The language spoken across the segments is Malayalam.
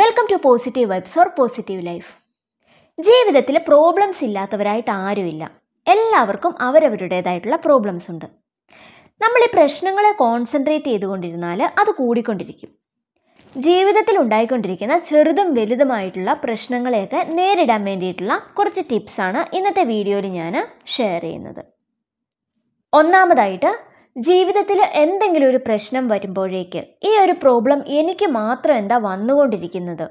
welcome to positive vibes or positive life ജീവിതത്തിൽ പ്രോബ്ലംസ് ഇല്ലാത്തവരായിട്ട് ആരുമില്ല എല്ലാവർക്കും അവരവരുടേതായിട്ടുള്ള പ്രോബ്ലംസ് ഉണ്ട് നമ്മൾ ഈ പ്രശ്നങ്ങളെ കോൺസെൻട്രേറ്റ് ചെയ്തുകൊണ്ടിരുന്നാൽ അത് കൂടിക്കൊണ്ടിരിക്കും ജീവിതത്തിൽ ഉണ്ടായിക്കൊണ്ടിരിക്കുന്ന ചെറുതും വലുതുമായിട്ടുള്ള പ്രശ്നങ്ങളെയൊക്കെ നേരിടാൻ വേണ്ടിയിട്ടുള്ള കുറച്ച് ടിപ്സാണ് ഇന്നത്തെ വീഡിയോയിൽ ഞാൻ ഷെയർ ചെയ്യുന്നത് ഒന്നാമതായിട്ട് ജീവിതത്തിൽ എന്തെങ്കിലും ഒരു പ്രശ്നം വരുമ്പോഴേക്ക് ഈ ഒരു പ്രോബ്ലം എനിക്ക് മാത്രം എന്താ വന്നുകൊണ്ടിരിക്കുന്നത്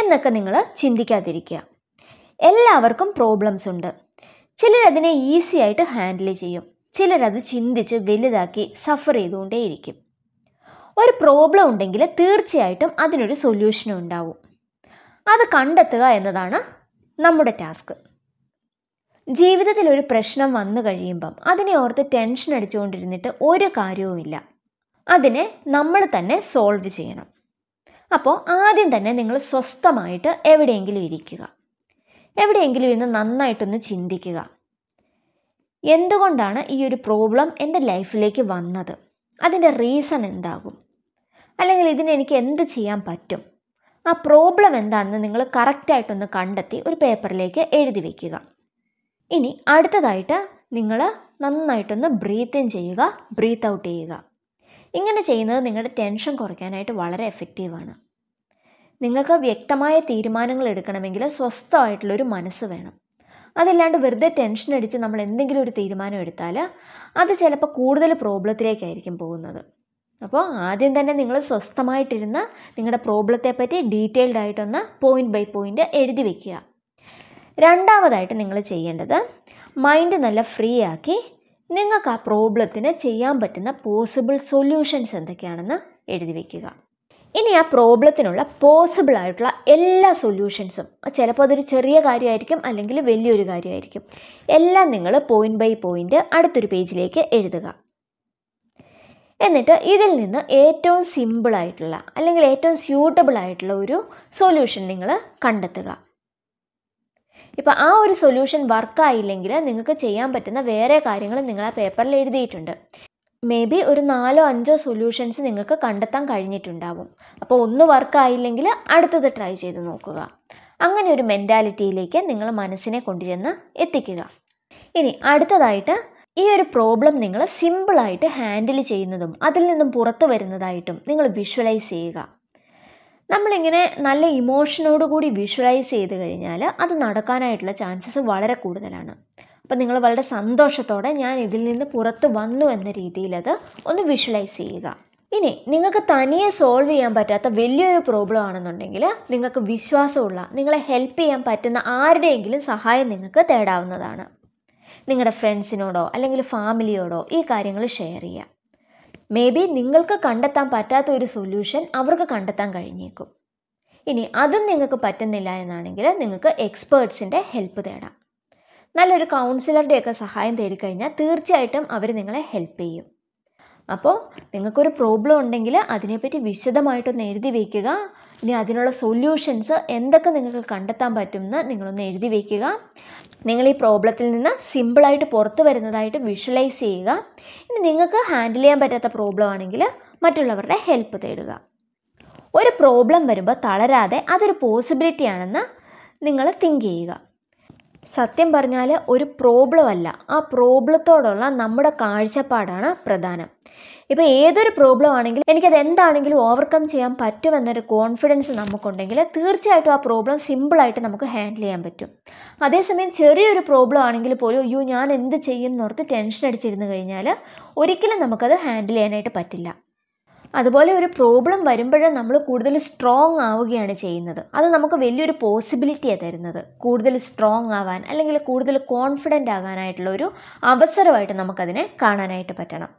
എന്നൊക്കെ നിങ്ങൾ ചിന്തിക്കാതിരിക്കുക എല്ലാവർക്കും പ്രോബ്ലംസ് ഉണ്ട് ചിലരതിനെ ഈസി ആയിട്ട് ഹാൻഡിൽ ചെയ്യും ചിലരത് ചിന്തിച്ച് വലുതാക്കി സഫർ ചെയ്തുകൊണ്ടേയിരിക്കും ഒരു പ്രോബ്ലം ഉണ്ടെങ്കിൽ തീർച്ചയായിട്ടും അതിനൊരു സൊല്യൂഷനും ഉണ്ടാവും അത് കണ്ടെത്തുക എന്നതാണ് നമ്മുടെ ടാസ്ക് ജീവിതത്തിൽ ഒരു പ്രശ്നം വന്നു കഴിയുമ്പം അതിനെ ഓർത്ത് ടെൻഷൻ അടിച്ചുകൊണ്ടിരുന്നിട്ട് ഒരു കാര്യവുമില്ല അതിനെ നമ്മൾ തന്നെ സോൾവ് ചെയ്യണം അപ്പോൾ ആദ്യം തന്നെ നിങ്ങൾ സ്വസ്ഥമായിട്ട് എവിടെയെങ്കിലും ഇരിക്കുക എവിടെയെങ്കിലും ഇരുന്ന് നന്നായിട്ടൊന്ന് ചിന്തിക്കുക എന്തുകൊണ്ടാണ് ഈ ഒരു പ്രോബ്ലം എൻ്റെ ലൈഫിലേക്ക് വന്നത് അതിൻ്റെ റീസൺ എന്താകും അല്ലെങ്കിൽ ഇതിനെനിക്ക് എന്ത് ചെയ്യാൻ പറ്റും ആ പ്രോബ്ലം എന്താണെന്ന് നിങ്ങൾ കറക്റ്റായിട്ടൊന്ന് കണ്ടെത്തി ഒരു പേപ്പറിലേക്ക് എഴുതി വയ്ക്കുക ഇനി അടുത്തതായിട്ട് നിങ്ങൾ നന്നായിട്ടൊന്ന് ബ്രീത്ത് ഇൻ ചെയ്യുക ബ്രീത്ത് ഔട്ട് ചെയ്യുക ഇങ്ങനെ ചെയ്യുന്നത് നിങ്ങളുടെ ടെൻഷൻ കുറയ്ക്കാനായിട്ട് വളരെ എഫക്റ്റീവാണ് നിങ്ങൾക്ക് വ്യക്തമായ തീരുമാനങ്ങൾ എടുക്കണമെങ്കിൽ സ്വസ്ഥമായിട്ടുള്ളൊരു മനസ്സ് വേണം അതല്ലാണ്ട് വെറുതെ ടെൻഷൻ അടിച്ച് നമ്മൾ എന്തെങ്കിലും ഒരു തീരുമാനം എടുത്താൽ അത് ചിലപ്പോൾ കൂടുതൽ പ്രോബ്ലത്തിലേക്കായിരിക്കും പോകുന്നത് അപ്പോൾ ആദ്യം തന്നെ നിങ്ങൾ സ്വസ്ഥമായിട്ടിരുന്ന് നിങ്ങളുടെ പ്രോബ്ലത്തെ പറ്റി ഡീറ്റെയിൽഡ് പോയിൻ്റ് ബൈ പോയിൻ്റ് എഴുതി വെക്കുക രണ്ടാമതായിട്ട് നിങ്ങൾ ചെയ്യേണ്ടത് മൈൻഡ് നല്ല ഫ്രീ ആക്കി നിങ്ങൾക്ക് ആ പ്രോബ്ലത്തിന് ചെയ്യാൻ പറ്റുന്ന പോസിബിൾ സൊല്യൂഷൻസ് എന്തൊക്കെയാണെന്ന് എഴുതി വയ്ക്കുക ഇനി ആ പ്രോബ്ലത്തിനുള്ള പോസിബിൾ ആയിട്ടുള്ള എല്ലാ സൊല്യൂഷൻസും ചിലപ്പോൾ അതൊരു ചെറിയ കാര്യമായിരിക്കും അല്ലെങ്കിൽ വലിയൊരു കാര്യമായിരിക്കും എല്ലാം നിങ്ങൾ പോയിൻ്റ് ബൈ പോയിൻ്റ് അടുത്തൊരു പേജിലേക്ക് എഴുതുക എന്നിട്ട് ഇതിൽ നിന്ന് ഏറ്റവും സിമ്പിളായിട്ടുള്ള അല്ലെങ്കിൽ ഏറ്റവും സ്യൂട്ടബിൾ ആയിട്ടുള്ള ഒരു സൊല്യൂഷൻ നിങ്ങൾ കണ്ടെത്തുക ഇപ്പോൾ ആ ഒരു സൊല്യൂഷൻ വർക്കായില്ലെങ്കിൽ നിങ്ങൾക്ക് ചെയ്യാൻ പറ്റുന്ന വേറെ കാര്യങ്ങൾ നിങ്ങൾ ആ പേപ്പറിൽ എഴുതിയിട്ടുണ്ട് മേ ബി ഒരു നാലോ അഞ്ചോ സൊല്യൂഷൻസ് നിങ്ങൾക്ക് കണ്ടെത്താൻ കഴിഞ്ഞിട്ടുണ്ടാവും അപ്പോൾ ഒന്ന് വർക്കായില്ലെങ്കിൽ അടുത്തത് ട്രൈ ചെയ്ത് നോക്കുക അങ്ങനെ ഒരു മെൻറ്റാലിറ്റിയിലേക്ക് നിങ്ങൾ മനസ്സിനെ കൊണ്ടുചെന്ന് എത്തിക്കുക ഇനി അടുത്തതായിട്ട് ഈ ഒരു പ്രോബ്ലം നിങ്ങൾ സിമ്പിളായിട്ട് ഹാൻഡിൽ ചെയ്യുന്നതും അതിൽ നിന്നും പുറത്തു വരുന്നതായിട്ടും നിങ്ങൾ വിഷ്വലൈസ് ചെയ്യുക നമ്മളിങ്ങനെ നല്ല ഇമോഷനോട് കൂടി വിഷ്വലൈസ് ചെയ്ത് കഴിഞ്ഞാൽ അത് നടക്കാനായിട്ടുള്ള ചാൻസസ് വളരെ കൂടുതലാണ് അപ്പം നിങ്ങൾ വളരെ സന്തോഷത്തോടെ ഞാൻ ഇതിൽ നിന്ന് പുറത്ത് വന്നു എന്ന രീതിയിൽ അത് ഒന്ന് വിഷ്വലൈസ് ചെയ്യുക ഇനി നിങ്ങൾക്ക് തനിയെ സോൾവ് ചെയ്യാൻ പറ്റാത്ത വലിയൊരു പ്രോബ്ലം ആണെന്നുണ്ടെങ്കിൽ നിങ്ങൾക്ക് വിശ്വാസമുള്ള നിങ്ങളെ ഹെൽപ്പ് ചെയ്യാൻ പറ്റുന്ന ആരുടെയെങ്കിലും സഹായം നിങ്ങൾക്ക് തേടാവുന്നതാണ് നിങ്ങളുടെ ഫ്രണ്ട്സിനോടോ അല്ലെങ്കിൽ ഫാമിലിയോടോ ഈ കാര്യങ്ങൾ ഷെയർ ചെയ്യുക മേ ബി നിങ്ങൾക്ക് കണ്ടെത്താൻ പറ്റാത്ത ഒരു സൊല്യൂഷൻ അവർക്ക് കണ്ടെത്താൻ കഴിഞ്ഞേക്കും ഇനി അതും നിങ്ങൾക്ക് പറ്റുന്നില്ല എന്നാണെങ്കിൽ നിങ്ങൾക്ക് എക്സ്പേർട്സിൻ്റെ ഹെൽപ്പ് തേടാം നല്ലൊരു കൗൺസിലറുടെയൊക്കെ സഹായം തേടിക്കഴിഞ്ഞാൽ തീർച്ചയായിട്ടും അവർ നിങ്ങളെ ഹെൽപ്പ് ചെയ്യും അപ്പോൾ നിങ്ങൾക്കൊരു പ്രോബ്ലം ഉണ്ടെങ്കിൽ അതിനെപ്പറ്റി വിശദമായിട്ടൊന്ന് എഴുതി വയ്ക്കുക ഇനി അതിനുള്ള സൊല്യൂഷൻസ് എന്തൊക്കെ നിങ്ങൾക്ക് കണ്ടെത്താൻ പറ്റുമെന്ന് നിങ്ങളൊന്ന് എഴുതി വയ്ക്കുക നിങ്ങൾ ഈ പ്രോബ്ലത്തിൽ നിന്ന് സിമ്പിളായിട്ട് പുറത്തു വരുന്നതായിട്ട് വിഷ്വലൈസ് ചെയ്യുക ഇനി നിങ്ങൾക്ക് ഹാൻഡിൽ ചെയ്യാൻ പറ്റാത്ത പ്രോബ്ലം ആണെങ്കിൽ മറ്റുള്ളവരുടെ ഹെൽപ്പ് തേടുക ഒരു പ്രോബ്ലം വരുമ്പോൾ തളരാതെ അതൊരു പോസിബിലിറ്റി ആണെന്ന് നിങ്ങൾ തിങ്ക് ചെയ്യുക സത്യം പറഞ്ഞാൽ ഒരു പ്രോബ്ലം അല്ല ആ പ്രോബ്ലത്തോടുള്ള നമ്മുടെ കാഴ്ചപ്പാടാണ് പ്രധാനം ഇപ്പോൾ ഏതൊരു പ്രോബ്ലം ആണെങ്കിലും എനിക്കത് എന്താണെങ്കിലും ഓവർകം ചെയ്യാൻ പറ്റുമെന്നൊരു കോൺഫിഡൻസ് നമുക്കുണ്ടെങ്കിൽ തീർച്ചയായിട്ടും ആ പ്രോബ്ലം സിമ്പിളായിട്ട് നമുക്ക് ഹാൻഡിൽ ചെയ്യാൻ പറ്റും അതേസമയം ചെറിയൊരു പ്രോബ്ലം ആണെങ്കിൽ പോലും അയ്യോ ഞാൻ എന്ത് ചെയ്യും എന്നോർത്ത് ടെൻഷൻ അടിച്ചിരുന്നു കഴിഞ്ഞാൽ ഒരിക്കലും നമുക്കത് ഹാൻഡിൽ ചെയ്യാനായിട്ട് പറ്റില്ല അതുപോലെ ഒരു പ്രോബ്ലം വരുമ്പോഴും നമ്മൾ കൂടുതൽ സ്ട്രോങ് ആവുകയാണ് ചെയ്യുന്നത് അത് നമുക്ക് വലിയൊരു പോസിബിലിറ്റിയാണ് തരുന്നത് കൂടുതൽ സ്ട്രോങ് ആവാൻ അല്ലെങ്കിൽ കൂടുതൽ കോൺഫിഡൻ്റ് ആകാനായിട്ടുള്ള ഒരു അവസരമായിട്ട് നമുക്കതിനെ കാണാനായിട്ട് പറ്റണം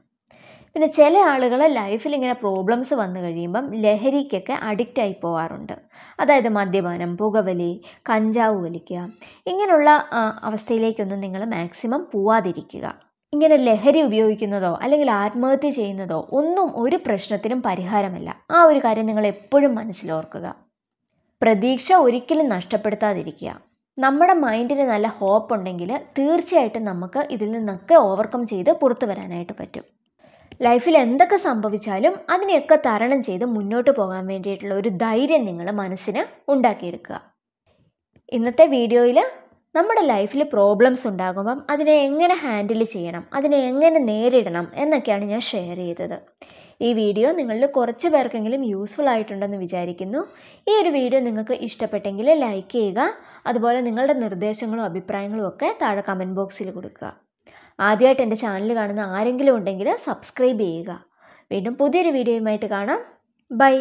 പിന്നെ ചില ആളുകൾ ലൈഫിൽ ഇങ്ങനെ പ്രോബ്ലംസ് വന്നു കഴിയുമ്പം ലഹരിക്കൊക്കെ അഡിക്റ്റ് ആയി പോവാറുണ്ട് അതായത് മദ്യപാനം പുകവലി കഞ്ചാവ് വലിക്കുക ഇങ്ങനെയുള്ള അവസ്ഥയിലേക്കൊന്നും നിങ്ങൾ മാക്സിമം പോവാതിരിക്കുക ഇങ്ങനെ ലഹരി ഉപയോഗിക്കുന്നതോ അല്ലെങ്കിൽ ആത്മഹത്യ ചെയ്യുന്നതോ ഒന്നും ഒരു പ്രശ്നത്തിനും പരിഹാരമല്ല ആ ഒരു കാര്യം നിങ്ങൾ എപ്പോഴും മനസ്സിലോർക്കുക പ്രതീക്ഷ ഒരിക്കലും നഷ്ടപ്പെടുത്താതിരിക്കുക നമ്മുടെ മൈൻഡിന് നല്ല ഹോപ്പ് ഉണ്ടെങ്കിൽ തീർച്ചയായിട്ടും നമുക്ക് ഇതിൽ നിന്നൊക്കെ ഓവർകം ചെയ്ത് പുറത്തു വരാനായിട്ട് പറ്റും ലൈഫിൽ എന്തൊക്കെ സംഭവിച്ചാലും അതിനെയൊക്കെ തരണം ചെയ്ത് മുന്നോട്ട് പോകാൻ വേണ്ടിയിട്ടുള്ള ഒരു ധൈര്യം നിങ്ങൾ മനസ്സിന് ഉണ്ടാക്കിയെടുക്കുക ഇന്നത്തെ വീഡിയോയിൽ നമ്മുടെ ലൈഫിൽ പ്രോബ്ലംസ് ഉണ്ടാകുമ്പം അതിനെ എങ്ങനെ ഹാൻഡിൽ ചെയ്യണം അതിനെ എങ്ങനെ നേരിടണം എന്നൊക്കെയാണ് ഞാൻ ഷെയർ ചെയ്തത് ഈ വീഡിയോ നിങ്ങളിൽ കുറച്ച് പേർക്കെങ്കിലും യൂസ്ഫുൾ ആയിട്ടുണ്ടെന്ന് വിചാരിക്കുന്നു ഈ ഒരു വീഡിയോ നിങ്ങൾക്ക് ഇഷ്ടപ്പെട്ടെങ്കിൽ ലൈക്ക് ചെയ്യുക അതുപോലെ നിങ്ങളുടെ നിർദ്ദേശങ്ങളും അഭിപ്രായങ്ങളും ഒക്കെ താഴെ കമൻറ്റ് ബോക്സിൽ കൊടുക്കുക ആദ്യമായിട്ട് എൻ്റെ ചാനൽ കാണുന്ന ആരെങ്കിലും ഉണ്ടെങ്കിൽ സബ്സ്ക്രൈബ് ചെയ്യുക വീണ്ടും പുതിയൊരു വീഡിയോയുമായിട്ട് കാണാം ബൈ